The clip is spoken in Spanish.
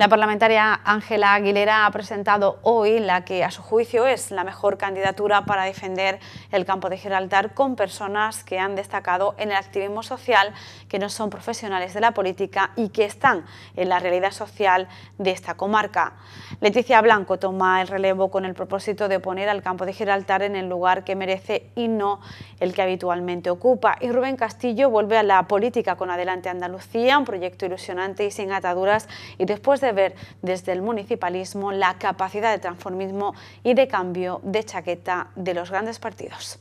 La parlamentaria Ángela Aguilera ha presentado hoy la que a su juicio es la mejor candidatura para defender el campo de Gibraltar con personas que han destacado en el activismo social, que no son profesionales de la política y que están en la realidad social de esta comarca. Leticia Blanco toma el relevo con el propósito de poner al campo de Gibraltar en el lugar que merece y no el que habitualmente ocupa. Y Rubén Castillo vuelve a la política con Adelante Andalucía, un proyecto ilusionante y sin ataduras y después de ver desde el municipalismo la capacidad de transformismo y de cambio de chaqueta de los grandes partidos.